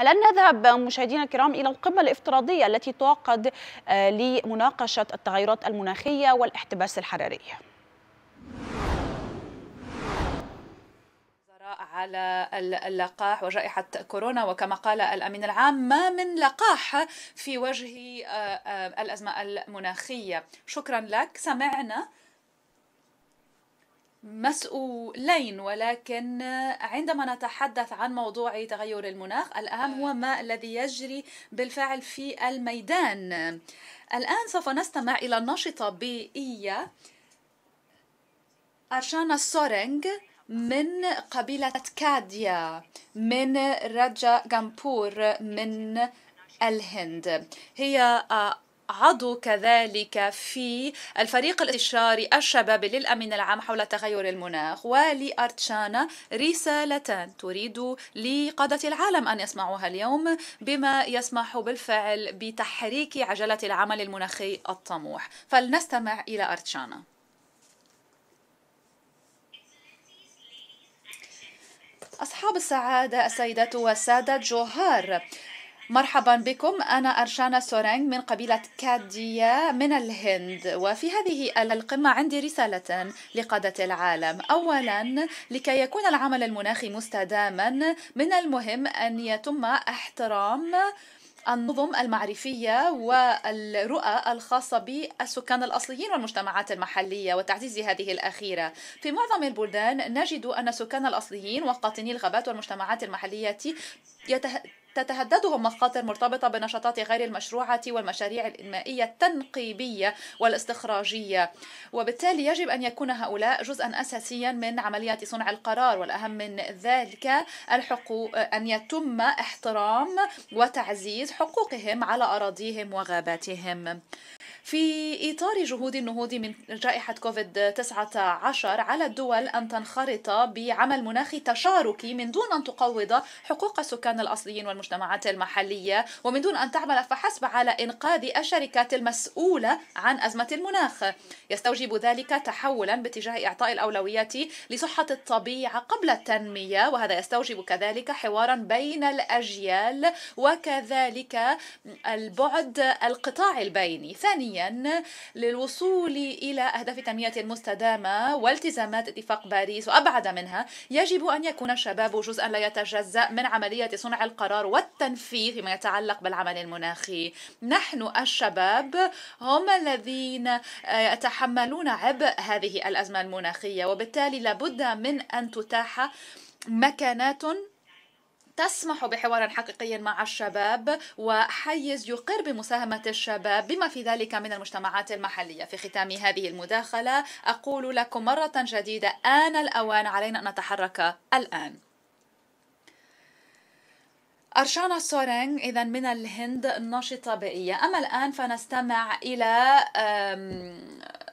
الآن نذهب مشاهدينا الكرام إلى القمة الافتراضية التي تعقد آه، لمناقشة التغيرات المناخية والاحتباس الحراري على اللقاح وجائحة كورونا وكما قال الأمين العام ما من لقاح في وجه آه، آه، الأزمة المناخية شكرا لك سمعنا مسؤولين ولكن عندما نتحدث عن موضوع تغير المناخ الأهم هو ما الذي يجري بالفعل في الميدان الآن سوف نستمع إلى الناشطة بيئية أرشانا سورينغ من قبيلة كاديا من راجا غامبور من الهند هي عضو كذلك في الفريق الاستشاري الشبابي للأمين العام حول تغير المناخ ولأرتشانا رسالتان تريد لقادة العالم أن يسمعوها اليوم بما يسمح بالفعل بتحريك عجلة العمل المناخي الطموح فلنستمع إلى أرتشانا أصحاب السعادة السيدات والسادة جوهار مرحبا بكم أنا أرشانا سورينغ من قبيلة كاديا من الهند وفي هذه القمة عندي رسالة لقادة العالم أولا لكي يكون العمل المناخي مستداما من المهم أن يتم احترام النظم المعرفية والرؤى الخاصة بالسكان الأصليين والمجتمعات المحلية وتعزيز هذه الأخيرة في معظم البلدان نجد أن السكان الأصليين وقاطني الغابات والمجتمعات المحلية تتهددهم مخاطر مرتبطة بنشاطات غير المشروعة والمشاريع الإنمائية التنقيبية والاستخراجية وبالتالي يجب أن يكون هؤلاء جزءا أساسيا من عملية صنع القرار والأهم من ذلك الحقوق أن يتم احترام وتعزيز حقوقهم على أراضيهم وغاباتهم في إطار جهود النهوض من جائحة كوفيد 19 على الدول أن تنخرط بعمل مناخي تشاركي من دون أن تقوض حقوق السكان الأصليين والمجتمعات المحلية ومن دون أن تعمل فحسب على إنقاذ الشركات المسؤولة عن أزمة المناخ يستوجب ذلك تحولا باتجاه إعطاء الأولويات لصحة الطبيعة قبل التنمية وهذا يستوجب كذلك حوارا بين الأجيال وكذلك البعد القطاع البيني ثانيا عالميا للوصول إلى أهداف تنمية مستدامة والتزامات اتفاق باريس وأبعد منها يجب أن يكون الشباب جزءا لا يتجزأ من عملية صنع القرار والتنفيذ فيما يتعلق بالعمل المناخي نحن الشباب هم الذين آه، يتحملون عبء هذه الأزمة المناخية وبالتالي لابد من أن تتاح مكانات تسمح بحوار حقيقي مع الشباب وحيز يقر بمساهمة الشباب بما في ذلك من المجتمعات المحلية في ختام هذه المداخلة أقول لكم مرة جديدة آن الأوان علينا أن نتحرك الآن أرشانا سورينغ إذا من الهند ناشطة بيئية أما الآن فنستمع إلى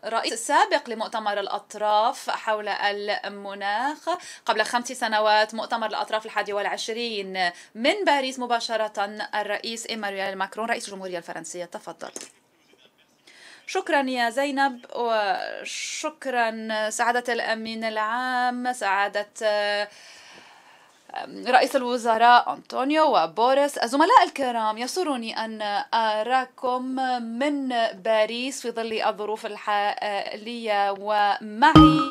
رئيس سابق لمؤتمر الأطراف حول المناخ قبل خمس سنوات مؤتمر الأطراف الحادي والعشرين من باريس مباشرة الرئيس إيمانويل ماكرون رئيس الجمهورية الفرنسية تفضل شكرا يا زينب وشكرا سعادة الأمين العام سعادة رئيس الوزراء أنطونيو وبوريس الزملاء الكرام يسرني أن أراكم من باريس في ظل الظروف الحالية ومعي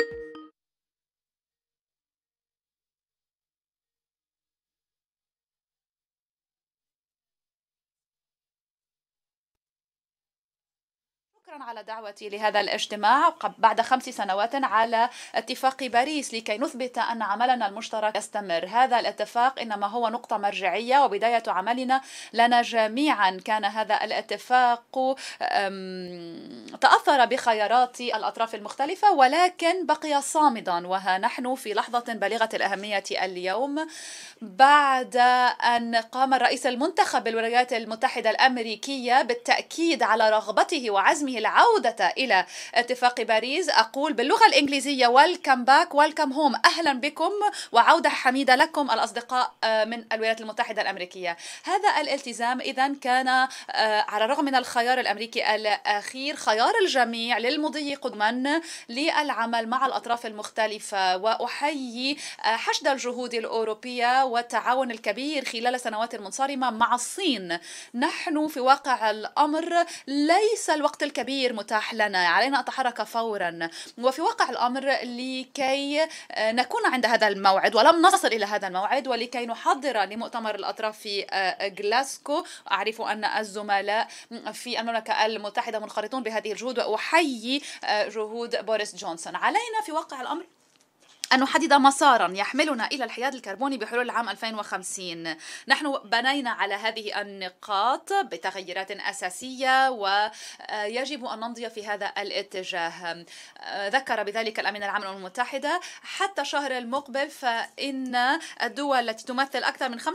شكرا على دعوتي لهذا الاجتماع بعد خمس سنوات على اتفاق باريس لكي نثبت أن عملنا المشترك يستمر هذا الاتفاق إنما هو نقطة مرجعية وبداية عملنا لنا جميعا كان هذا الاتفاق تأثر بخيارات الأطراف المختلفة ولكن بقي صامدا وها نحن في لحظة بالغة الأهمية اليوم بعد أن قام الرئيس المنتخب بالولايات المتحدة الأمريكية بالتأكيد على رغبته وعزمه العودة إلى اتفاق باريس أقول باللغة الإنجليزية ويلكم باك ويلكم هوم أهلا بكم وعودة حميدة لكم الأصدقاء آه، من الولايات المتحدة الأمريكية هذا الالتزام إذا كان آه، على الرغم من الخيار الأمريكي الأخير خيار الجميع للمضي قدما للعمل مع الأطراف المختلفة وأحيي آه، حشد الجهود الأوروبية والتعاون الكبير خلال سنوات منصرمة مع الصين نحن في واقع الأمر ليس الوقت الكبير كبير متاح لنا علينا أتحرك فورا وفي واقع الأمر لكي آه، نكون عند هذا الموعد ولم نصل إلى هذا الموعد ولكي نحضر لمؤتمر الأطراف في جلاسكو آه، أعرف أن الزملاء في المملكة المتحدة منخرطون بهذه الجهود وأحيي آه، جهود بوريس جونسون علينا في واقع الأمر أن نحدد مسارا يحملنا إلى الحياد الكربوني بحلول العام 2050 نحن بنينا على هذه النقاط بتغيرات أساسية ويجب آه، أن نمضي في هذا الاتجاه آه، ذكر بذلك الأمين العام للأمم المتحدة حتى الشهر المقبل فإن الدول التي تمثل أكثر من 65%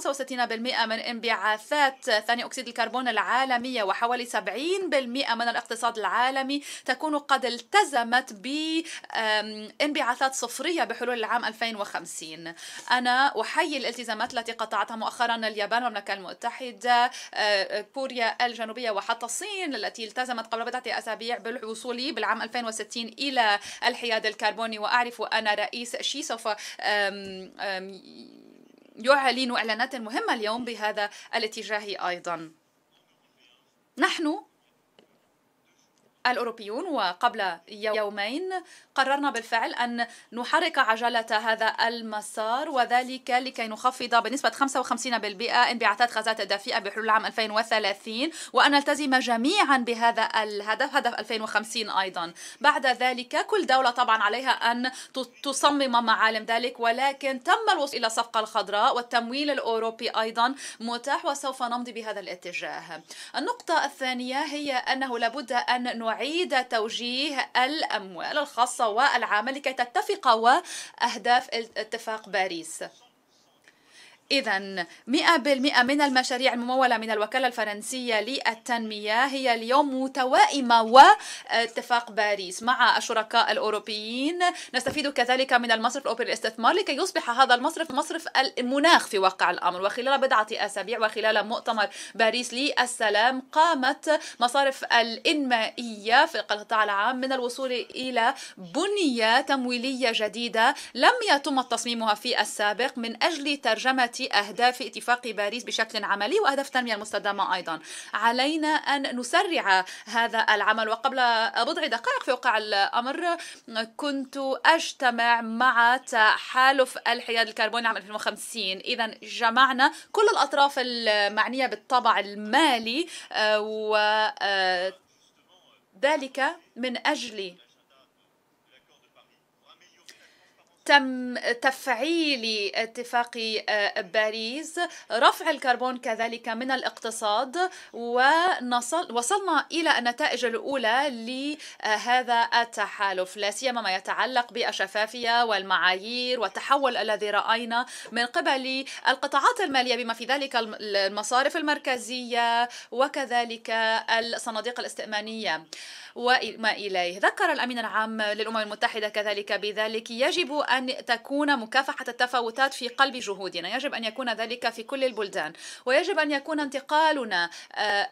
من انبعاثات ثاني أكسيد الكربون العالمية وحوالي 70% من الاقتصاد العالمي تكون قد التزمت بانبعاثات صفرية بحلول بحلول العام 2050 أنا أحيي الالتزامات التي قطعتها مؤخرا اليابان والمملكة المتحدة آه، آه، كوريا الجنوبية وحتى الصين التي التزمت قبل بضعة أسابيع بالوصول بالعام 2060 إلى الحياد الكربوني وأعرف أن رئيس شي سوف يعلن إعلانات مهمة اليوم بهذا الاتجاه أيضا نحن الأوروبيون وقبل يومين قررنا بالفعل أن نحرك عجلة هذا المسار وذلك لكي نخفض بنسبة 55% انبعاثات غازات الدافئه بحلول عام 2030 وأن نلتزم جميعا بهذا الهدف هدف 2050 أيضا بعد ذلك كل دولة طبعا عليها أن تصمم معالم ذلك ولكن تم الوصول إلى الصفقة الخضراء والتمويل الأوروبي أيضا متاح وسوف نمضي بهذا الاتجاه النقطة الثانية هي أنه لابد أن مواعيد توجيه الأموال الخاصة والعامة لكي تتفق وأهداف اتفاق باريس إذا 100% من المشاريع الممولة من الوكالة الفرنسية للتنمية هي اليوم متوائمة واتفاق باريس مع الشركاء الأوروبيين نستفيد كذلك من المصرف الأوروبي للاستثمار لكي يصبح هذا المصرف مصرف المناخ في واقع الأمر وخلال بضعة أسابيع وخلال مؤتمر باريس للسلام قامت مصارف الإنمائية في القطاع العام من الوصول إلى بنية تمويلية جديدة لم يتم تصميمها في السابق من أجل ترجمة أهداف اتفاق باريس بشكل عملي وأهداف التنمية المستدامة أيضا علينا أن نسرع هذا العمل وقبل بضع دقائق في وقع الأمر كنت أجتمع مع تحالف الحياد الكربوني عام 2050 إذا جمعنا كل الأطراف المعنية بالطبع المالي و آه، ذلك من أجل تم تفعيل اتفاق آه، باريس رفع الكربون كذلك من الاقتصاد ونصل وصلنا إلى النتائج الأولى لهذا التحالف لا سيما ما يتعلق بالشفافية والمعايير والتحول الذي رأينا من قبل القطاعات المالية بما في ذلك المصارف المركزية وكذلك الصناديق الاستئمانية وما إليه ذكر الأمين العام للأمم المتحدة كذلك بذلك يجب أن أن تكون مكافحة التفاوتات في قلب جهودنا يجب أن يكون ذلك في كل البلدان ويجب أن يكون انتقالنا آه،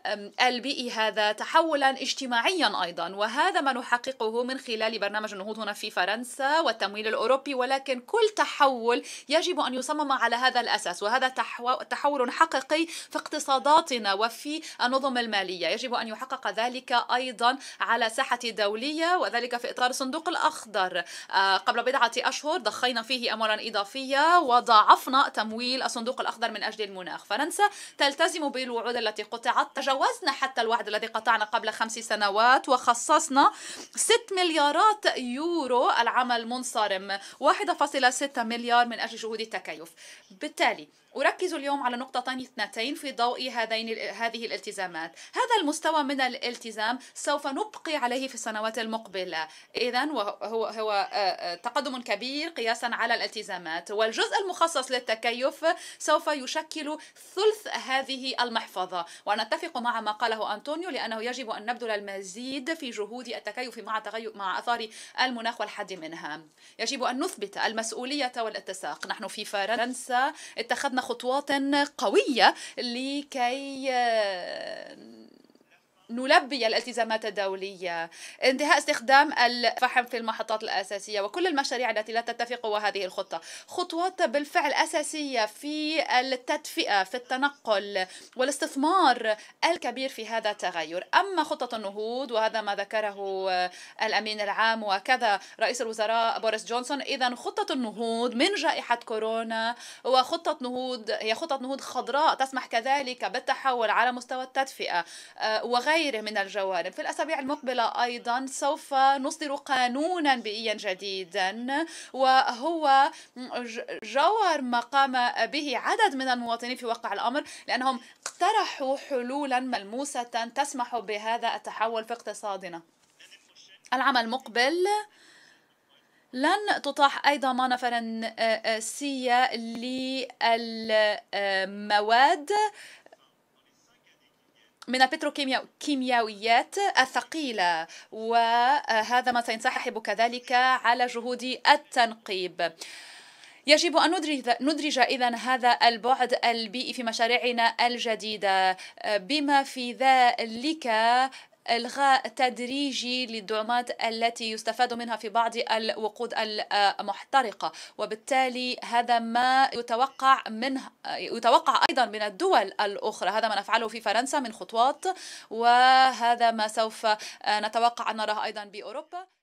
البيئي هذا تحولا اجتماعيا أيضا وهذا ما نحققه من خلال برنامج النهوض هنا في فرنسا والتمويل الأوروبي ولكن كل تحول يجب أن يصمم على هذا الأساس وهذا تحول حقيقي في اقتصاداتنا وفي النظم المالية يجب أن يحقق ذلك أيضا على ساحة دولية وذلك في إطار الصندوق الأخضر آه، قبل بضعة أشهر أشهر ضخينا فيه أموالا إضافية وضاعفنا تمويل الصندوق الأخضر من أجل المناخ فرنسا تلتزم بالوعود التي قطعت تجاوزنا حتى الوعد الذي قطعنا قبل خمس سنوات وخصصنا 6 مليارات يورو العمل منصرم 1.6 مليار من أجل جهود التكيف بالتالي أركز اليوم على نقطتين اثنتين في ضوء هذين هذه الالتزامات، هذا المستوى من الالتزام سوف نبقي عليه في السنوات المقبلة، إذا وهو هو آه، آه، تقدم كبير قياسا على الالتزامات، والجزء المخصص للتكيف سوف يشكل ثلث هذه المحفظة، ونتفق مع ما قاله أنطونيو لأنه يجب أن نبذل المزيد في جهود التكيف مع تغير مع آثار المناخ والحد منها. يجب أن نثبت المسؤولية والاتساق، نحن في فرنسا اتخذنا خطوات قوية لكي آه, نلبي الالتزامات الدولية انتهاء استخدام الفحم في المحطات الأساسية وكل المشاريع التي لا تتفق وهذه الخطة خطوات بالفعل أساسية في التدفئة في التنقل والاستثمار الكبير في هذا التغير أما خطة النهوض وهذا ما ذكره الأمين العام وكذا رئيس الوزراء بوريس جونسون إذا خطة النهوض من جائحة كورونا وخطة نهوض هي خطة نهوض خضراء تسمح كذلك بالتحول على مستوى التدفئة آه، وغير وغيره من الجوانب في الأسابيع المقبلة أيضا سوف نصدر قانونا بيئيا جديدا وهو جوهر ما قام به عدد من المواطنين في واقع الأمر لأنهم اقترحوا حلولا ملموسة تسمح بهذا التحول في اقتصادنا العام المقبل لن تطاح أي ضمانة فرنسية للمواد من البتروكيماويات الثقيلة وهذا ما سينسحب كذلك على جهود التنقيب يجب أن ندرج, ندرج إذا هذا البعد البيئي في مشاريعنا الجديدة بما في ذلك الغاء تدريجي للدعومات التي يستفاد منها في بعض الوقود المحترقه وبالتالي هذا ما يتوقع منه يتوقع ايضا من الدول الاخرى هذا ما نفعله في فرنسا من خطوات وهذا ما سوف نتوقع ان نراه ايضا باوروبا